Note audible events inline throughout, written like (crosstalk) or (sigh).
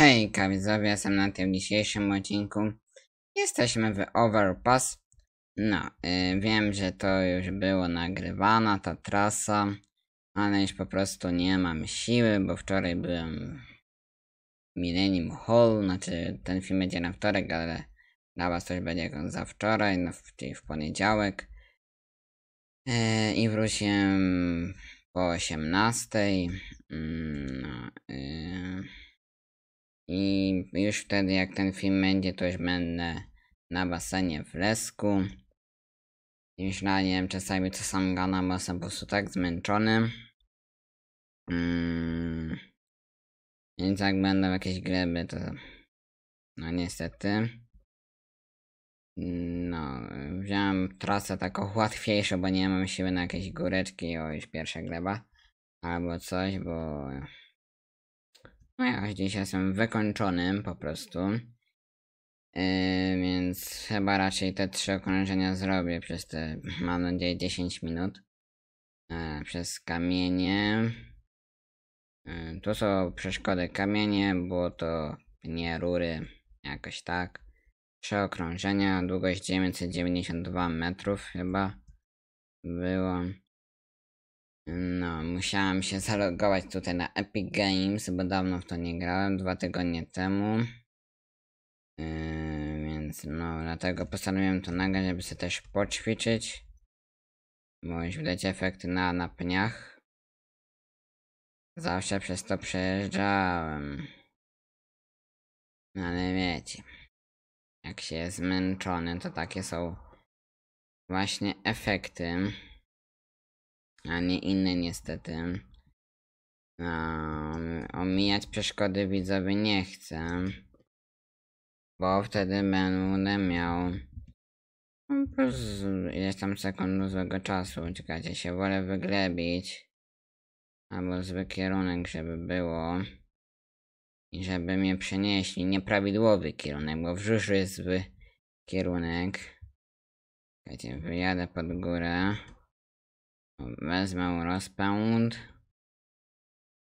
Hej, widzowie, jestem na tym dzisiejszym odcinku. Jesteśmy w Overpass. No, yy, wiem, że to już było nagrywana ta trasa, ale już po prostu nie mam siły, bo wczoraj byłem w Millennium Hall, znaczy ten film będzie na wtorek, ale dla was coś będzie jak za wczoraj, no, czyli w poniedziałek. Yy, I wróciłem po 18. Yy, mm, no, yy i już wtedy, jak ten film będzie, to już będę na basenie w Lesku. Już na nie wiem czasami co sam gadam, bo jestem po prostu tak zmęczony. Mm. Więc jak będą jakieś gleby, to... No niestety. No, wziąłem trasę taką łatwiejszą, bo nie mam siły na jakieś góreczki, o już pierwsza gleba. Albo coś, bo... No ja dzisiaj jestem wykończonym po prostu. Yy, więc chyba raczej te trzy okrążenia zrobię przez te, mam nadzieję, 10 minut. Yy, przez kamienie. Yy, tu są przeszkody kamienie, było to nie rury, jakoś tak. Trzy okrążenia, długość 992 metrów chyba było. No, musiałam się zalogować tutaj na Epic Games, bo dawno w to nie grałem, dwa tygodnie temu. Yy, więc no, dlatego postanowiłem to nagrać, żeby sobie też poćwiczyć. Bo już widać efekty na, na pniach. Zawsze przez to przejeżdżałem. No, ale wiecie, jak się jest zmęczony, to takie są właśnie efekty a nie inne niestety. No, omijać przeszkody widzowie nie chcę, bo wtedy będę miał plus ileś tam sekund złego czasu. Czekajcie, się wolę wyglebić albo zły kierunek, żeby było i żeby mnie przenieśli nieprawidłowy kierunek, bo w Żużu jest zły kierunek. Czekajcie, wyjadę pod górę. Wezmę rozpęd.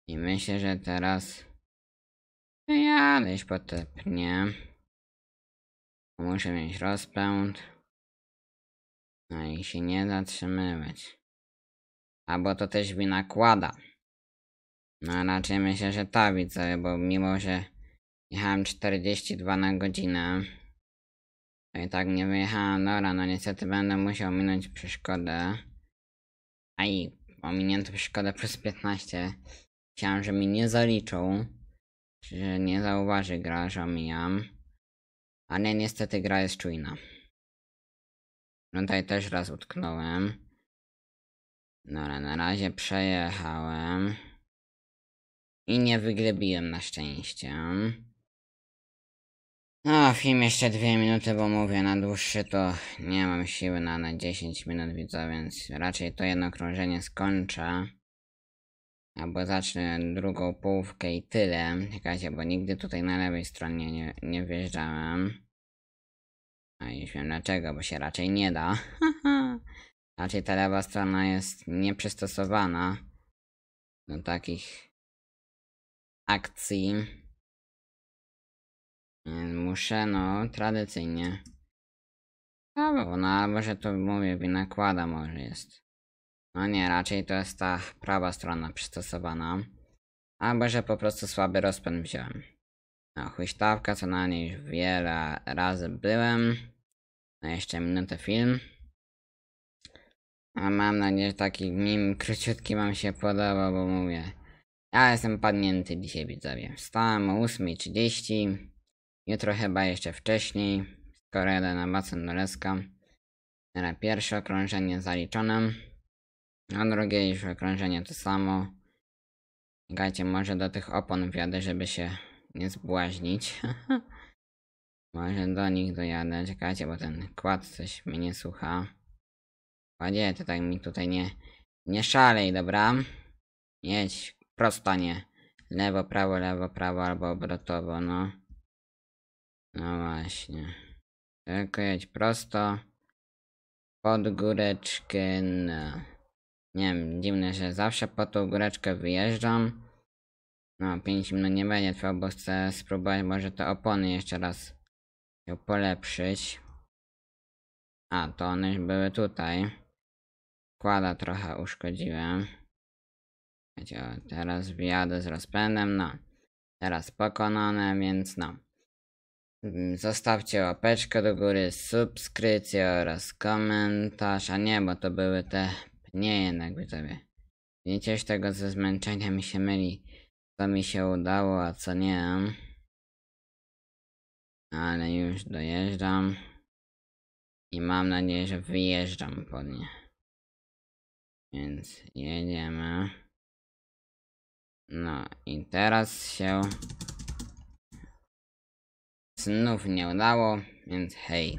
I myślę, że teraz jadeś po te pnie. Muszę mieć rozpęd. No i się nie zatrzymywać. Albo to też mi nakłada. No raczej myślę, że ta widzę, bo mimo, że jechałem 42 na godzinę, No i tak nie wyjechałem. Dobra, no niestety będę musiał minąć przeszkodę. Aj, ominięto szkodę przez 15. Chciałem, że mi nie zaliczą. Że nie zauważy gra, że omijam. Ale niestety gra jest czujna. No tutaj też raz utknąłem. No ale na razie przejechałem. I nie wyglebiłem na szczęście. No, film jeszcze dwie minuty, bo mówię, na dłuższy to nie mam siły na, na 10 minut widza, więc raczej to jedno krążenie skończę. Albo zacznę drugą połówkę i tyle. Czekajcie, bo nigdy tutaj na lewej stronie nie, nie wjeżdżałem. A już wiem dlaczego, bo się raczej nie da. (laughs) raczej ta lewa strona jest nieprzystosowana do takich akcji. Mm, muszę, no, tradycyjnie. A, no, bo, no, albo że to mówię, nakłada może jest. No nie, raczej to jest ta prawa strona przystosowana. Albo że po prostu słaby rozpęd wziąłem. No, huśtawka, co na niej już wiele razy byłem. No jeszcze minutę film. A mam nadzieję, że taki mim króciutki wam się podoba, bo mówię. Ja jestem padnięty dzisiaj widzowie. Wstałem o 8.30. Jutro chyba jeszcze wcześniej. Skoro jadę na basen do Na pierwsze okrążenie zaliczone. A drugie już okrążenie to samo. Gajcie, może do tych opon wjadę, żeby się nie zbłaźnić. (laughs) może do nich dojadę. Czekajcie, bo ten kład coś mnie nie słucha. Kładzie, to tak mi tutaj nie... Nie szalej, dobra? Jedź, prosto nie. Lewo, prawo, lewo, prawo albo obrotowo, no. No właśnie. Tylko jedź prosto. Pod góreczkę. No. Nie wiem, dziwne, że zawsze pod tą góreczkę wyjeżdżam. No, 5 minut nie będzie trwał, bo chcę spróbować może te opony jeszcze raz ją polepszyć. A, to one już były tutaj. Kłada trochę uszkodziłem. teraz wyjadę z rozpędem, no. Teraz pokonane, więc no. Mm, zostawcie łapeczkę do góry, subskrypcję oraz komentarz. A nie, bo to były te pnie jednak sobie. Nie cieszę tego ze zmęczenia mi się myli. Co mi się udało, a co nie. Ale już dojeżdżam. I mam nadzieję, że wyjeżdżam pod nie. Więc jedziemy. No i teraz się Znów nie udało, więc hej.